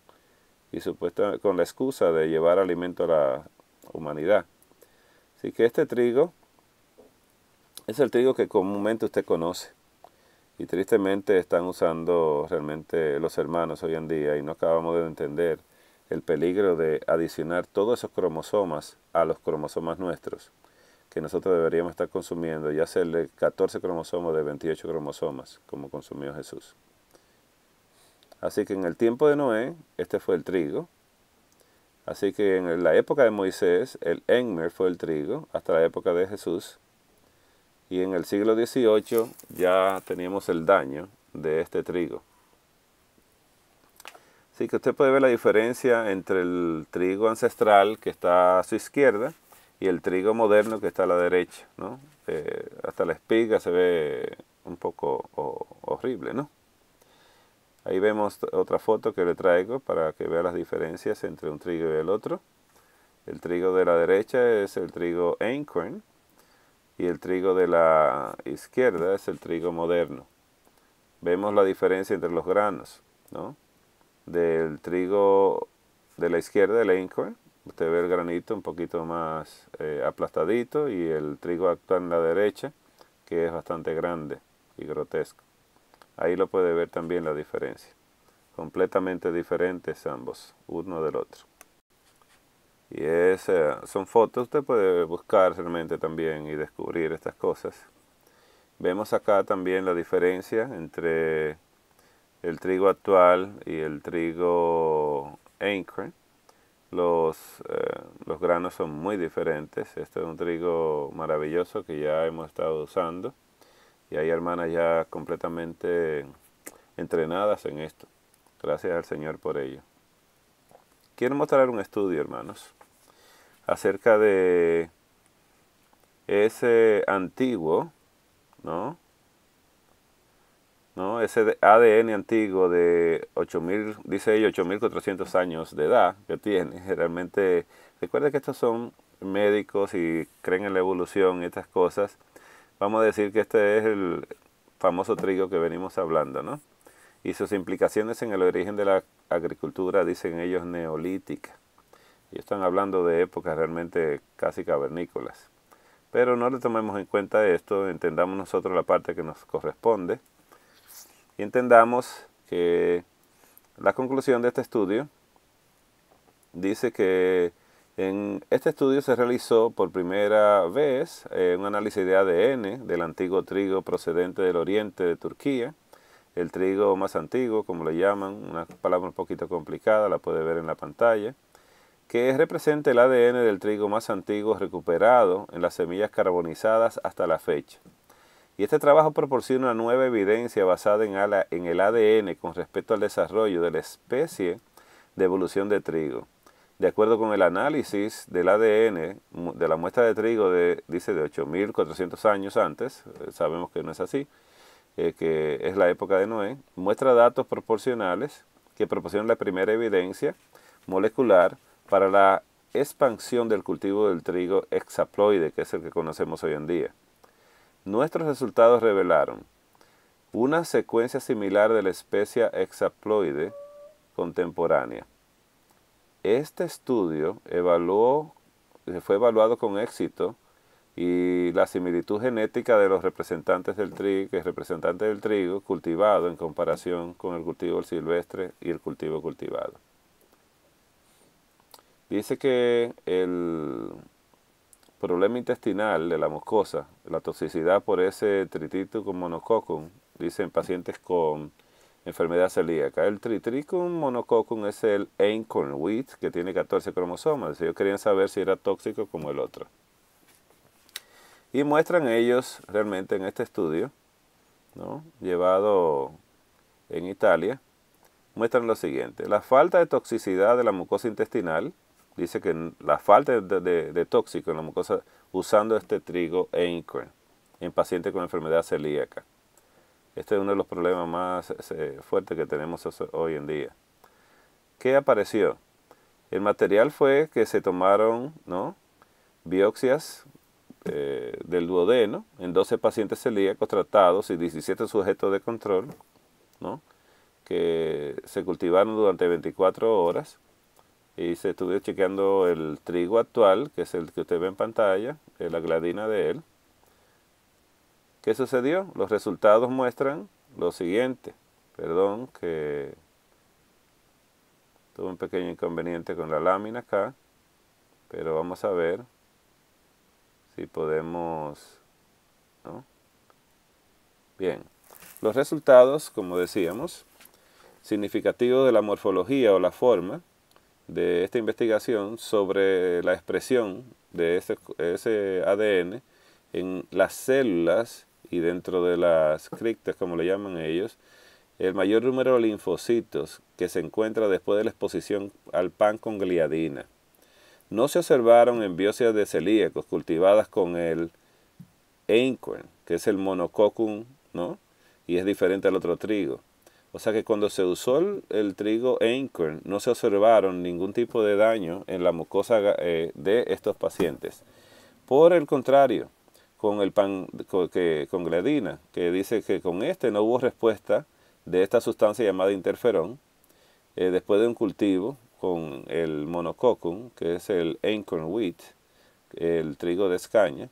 y supuesta, con la excusa de llevar alimento a la humanidad. Así que este trigo es el trigo que comúnmente usted conoce. Y tristemente están usando realmente los hermanos hoy en día y no acabamos de entender el peligro de adicionar todos esos cromosomas a los cromosomas nuestros, que nosotros deberíamos estar consumiendo, y hacerle 14 cromosomas de 28 cromosomas, como consumió Jesús. Así que en el tiempo de Noé, este fue el trigo. Así que en la época de Moisés, el enmer fue el trigo, hasta la época de Jesús. Y en el siglo XVIII ya teníamos el daño de este trigo. Así que usted puede ver la diferencia entre el trigo ancestral que está a su izquierda y el trigo moderno que está a la derecha. ¿no? Eh, hasta la espiga se ve un poco horrible, ¿no? Ahí vemos otra foto que le traigo para que vea las diferencias entre un trigo y el otro. El trigo de la derecha es el trigo Einkorn y el trigo de la izquierda es el trigo moderno. Vemos la diferencia entre los granos, ¿no? Del trigo de la izquierda, el Einkorn, usted ve el granito un poquito más eh, aplastadito y el trigo actual en la derecha, que es bastante grande y grotesco. Ahí lo puede ver también la diferencia. Completamente diferentes ambos, uno del otro. Y es, son fotos, usted puede buscar realmente también y descubrir estas cosas. Vemos acá también la diferencia entre el trigo actual y el trigo Anchor. Los, eh, los, granos son muy diferentes. Este es un trigo maravilloso que ya hemos estado usando y hay hermanas ya completamente entrenadas en esto. Gracias al Señor por ello. Quiero mostrar un estudio, hermanos, acerca de ese antiguo, ¿no? ¿No? Ese ADN antiguo de 8000, dice 8400 años de edad que tiene. Realmente, recuerda que estos son médicos y creen en la evolución y estas cosas. Vamos a decir que este es el famoso trigo que venimos hablando, ¿no? Y sus implicaciones en el origen de la agricultura, dicen ellos, neolítica. Y están hablando de épocas realmente casi cavernícolas. Pero no le tomemos en cuenta esto, entendamos nosotros la parte que nos corresponde y entendamos que la conclusión de este estudio dice que en este estudio se realizó por primera vez eh, un análisis de ADN del antiguo trigo procedente del oriente de Turquía, el trigo más antiguo, como le llaman, una palabra un poquito complicada, la puede ver en la pantalla, que representa el ADN del trigo más antiguo recuperado en las semillas carbonizadas hasta la fecha. Y este trabajo proporciona una nueva evidencia basada en, en el ADN con respecto al desarrollo de la especie de evolución de trigo de acuerdo con el análisis del ADN de la muestra de trigo de, dice, de 8.400 años antes, eh, sabemos que no es así, eh, que es la época de Noé, muestra datos proporcionales que proporcionan la primera evidencia molecular para la expansión del cultivo del trigo hexaploide, que es el que conocemos hoy en día. Nuestros resultados revelaron una secuencia similar de la especie hexaploide contemporánea este estudio evaluó, eh, fue evaluado con éxito y la similitud genética de los representantes del trigo, es representante del trigo cultivado en comparación con el cultivo silvestre y el cultivo cultivado. Dice que el problema intestinal de la moscosa, la toxicidad por ese con monococcum, dice en pacientes con enfermedad celíaca. El tritricum monococcum es el Einkorn wheat, que tiene 14 cromosomas. Ellos querían saber si era tóxico como el otro. Y muestran ellos realmente en este estudio, llevado en Italia, muestran lo siguiente. La falta de toxicidad de la mucosa intestinal, dice que la falta de, tóxico en la mucosa usando este trigo Einkorn en pacientes con enfermedad celíaca. Este es uno de los problemas más este, fuertes que tenemos hoy en día. ¿Qué apareció? El material fue que se tomaron ¿no? biopsias eh, del duodeno en 12 pacientes celíacos tratados y 17 sujetos de control que se cultivaron durante 24 horas y se estuvo chequeando el trigo actual, que es el que usted ve en pantalla, eh, la gladina de él, ¿Qué sucedió? Los resultados muestran lo siguiente. Perdón que tuve un pequeño inconveniente con la lámina acá, pero vamos a ver si podemos... Bien, los resultados, como decíamos, significativos de la morfología o la forma de esta investigación sobre la expresión de ese ADN en las células y dentro de las criptas, como le llaman ellos, el mayor número de linfocitos que se encuentra después de la exposición al pan con gliadina. No se observaron en biopsias de celíacos cultivadas con el Einkorn, que es el monococum, ¿no? Y es diferente al otro trigo. O sea que cuando se usó el, trigo Einkorn no se observaron ningún tipo de daño en la mucosa eh, de estos pacientes. Por el contrario, con el pan con, que, con gladina, que dice que con este no hubo respuesta de esta sustancia llamada interferón eh, después de un cultivo con el monococum, que es el acorn wheat, el trigo de escaña.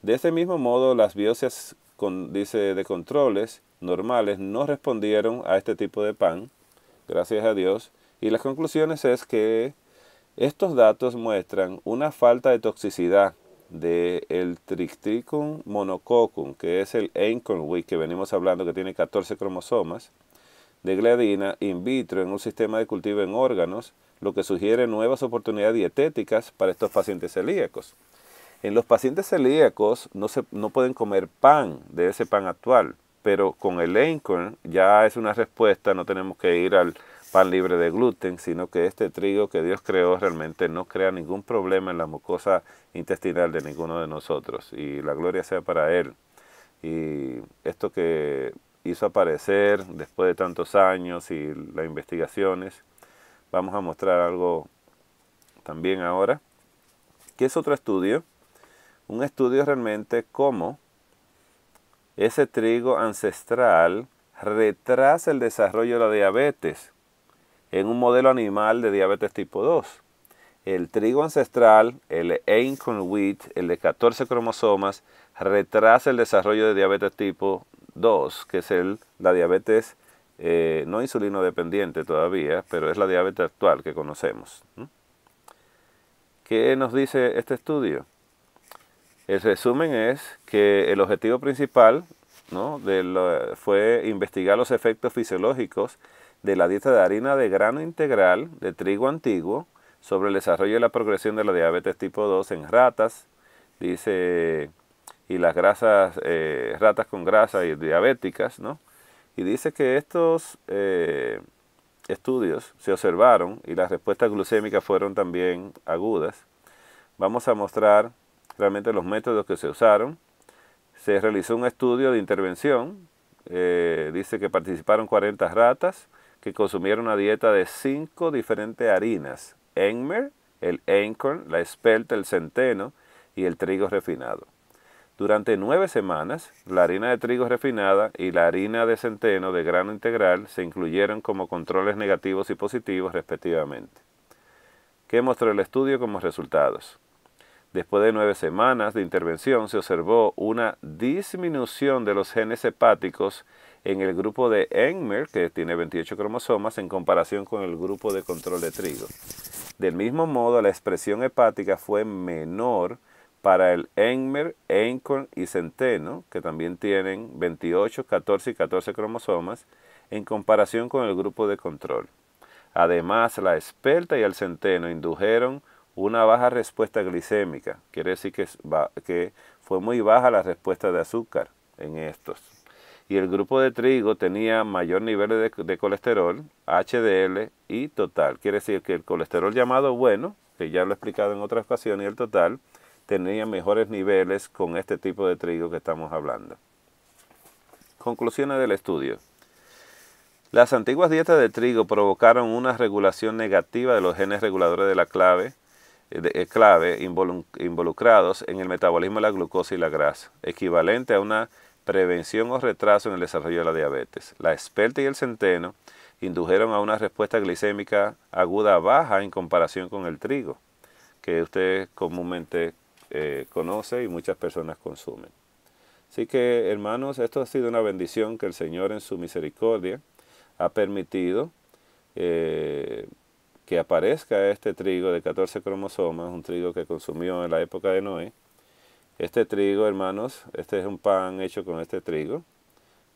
De ese mismo modo, las biopsias con, dice, de controles normales no respondieron a este tipo de pan, gracias a Dios, y las conclusiones es que estos datos muestran una falta de toxicidad del el Trictricum monococcum, que es el Einkornwick que venimos hablando, que tiene 14 cromosomas, de gliadina in vitro en un sistema de cultivo en órganos, lo que sugiere nuevas oportunidades dietéticas para estos pacientes celíacos. En los pacientes celíacos no, se, no pueden comer pan de ese pan actual, pero con el Einkorn ya es una respuesta, no tenemos que ir al pan libre de gluten, sino que este trigo que Dios creó realmente no crea ningún problema en la mucosa intestinal de ninguno de nosotros. Y la gloria sea para Él. Y esto que hizo aparecer después de tantos años y las investigaciones, vamos a mostrar algo también ahora, que es otro estudio, un estudio realmente cómo ese trigo ancestral retrasa el desarrollo de la diabetes en un modelo animal de diabetes tipo 2. El trigo ancestral, el con wheat, el de 14 cromosomas, retrasa el desarrollo de diabetes tipo 2, que es el, la diabetes eh, no insulino dependiente todavía, pero es la diabetes actual que conocemos. ¿Qué nos dice este estudio? El resumen es que el objetivo principal de fue investigar los efectos fisiológicos de la dieta de harina de grano integral de trigo antiguo sobre el desarrollo y la progresión de la diabetes tipo 2 en ratas, dice, y las grasas, eh, ratas con grasa y diabéticas, ¿no? Y dice que estos eh, estudios se observaron y las respuestas glucémicas fueron también agudas. Vamos a mostrar realmente los métodos que se usaron. Se realizó un estudio de intervención, eh, dice que participaron 40 ratas, que consumieron una dieta de cinco diferentes harinas, Enmer, el Einkorn, la espelta, el centeno y el trigo refinado. Durante nueve semanas, la harina de trigo refinada y la harina de centeno de grano integral se incluyeron como controles negativos y positivos respectivamente. ¿Qué mostró el estudio como resultados? Después de nueve semanas de intervención se observó una disminución de los genes hepáticos en el grupo de Enmer, que tiene 28 cromosomas, en comparación con el grupo de control de trigo. Del mismo modo, la expresión hepática fue menor para el Enmer, Encorn y Centeno, que también tienen 28, 14 y 14 cromosomas, en comparación con el grupo de control. Además, la esperta y el centeno indujeron una baja respuesta glicémica, quiere decir que, que fue muy baja la respuesta de azúcar en estos y el grupo de trigo tenía mayor nivel de, colesterol, HDL y total. Quiere decir que el colesterol llamado bueno, que ya lo he explicado en otra ocasión y el total, tenía mejores niveles con este tipo de trigo que estamos hablando. Conclusiones del estudio. Las antiguas dietas de trigo provocaron una regulación negativa de los genes reguladores de la clave, eh, eh, clave involucrados en el metabolismo de la glucosa y la grasa, equivalente a una prevención o retraso en el desarrollo de la diabetes. La espelta y el centeno indujeron a una respuesta glicémica aguda baja en comparación con el trigo, que usted comúnmente eh, conoce y muchas personas consumen. Así que, hermanos, esto ha sido una bendición que el Señor en su misericordia ha permitido eh, que aparezca este trigo de 14 cromosomas, un trigo que consumió en la época de Noé, este trigo, hermanos, este es un pan hecho con este trigo.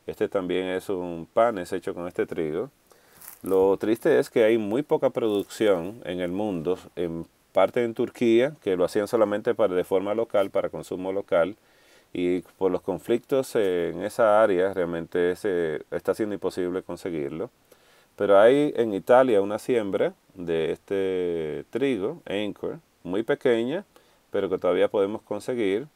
Este también es un pan es hecho con este trigo. Lo triste es que hay muy poca producción en el mundo, en parte en Turquía, que lo hacían solamente para, de forma local, para consumo local, y por los conflictos en esa área realmente se está siendo imposible conseguirlo. Pero hay en Italia una siembra de este trigo, Anchor, muy pequeña, pero que todavía podemos conseguir.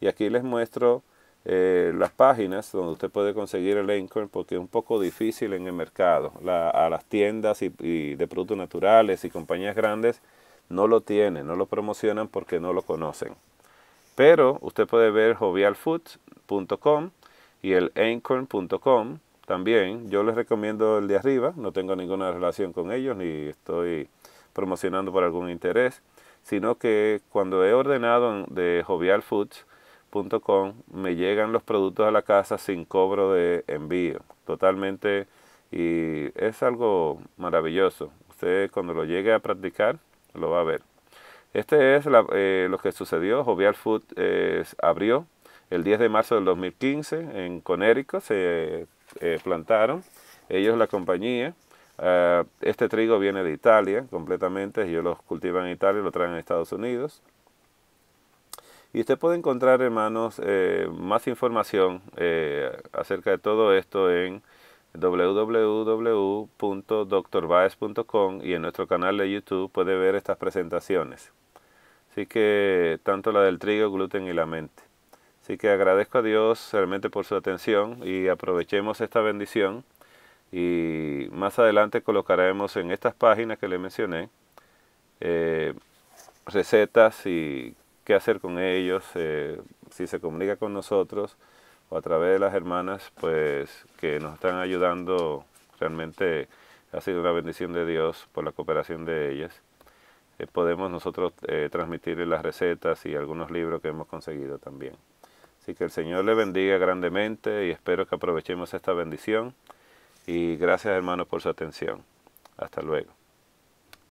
Y aquí les muestro eh, las páginas donde usted puede conseguir el Encore porque es un poco difícil en el mercado. a las tiendas y, de productos naturales y compañías grandes no lo tienen, no lo promocionan porque no lo conocen. Pero usted puede ver jovialfoods.com y el ancorn.com también. Yo les recomiendo el de arriba, no tengo ninguna relación con ellos ni estoy promocionando por algún interés, sino que cuando he ordenado de Jovial Foods, me llegan los productos a la casa sin cobro de envío, totalmente y es algo maravilloso. Usted cuando lo llegue a practicar lo va a ver. Este es eh, lo que sucedió. Jovial Food eh, abrió el 10 de marzo del 2015 en Conérico, se eh, plantaron ellos la compañía. Ah, este trigo viene de Italia completamente, ellos lo cultivan en Italia, lo traen a Estados Unidos. Y usted puede encontrar, hermanos, eh, más información eh, acerca de todo esto en www.doctorbaez.com y en nuestro canal de YouTube puede ver estas presentaciones. Así que tanto la del trigo, gluten y la mente. Así que agradezco a Dios realmente por su atención y aprovechemos esta bendición. Y más adelante colocaremos en estas páginas que le mencioné eh, recetas y qué hacer con ellos, eh, si se comunica con nosotros o a través de las hermanas, pues que nos están ayudando, realmente ha sido una bendición de Dios por la cooperación de ellas. Eh, podemos nosotros eh, las recetas y algunos libros que hemos conseguido también. Así que el Señor le bendiga grandemente y espero que aprovechemos esta bendición. Y gracias hermanos por su atención. Hasta luego.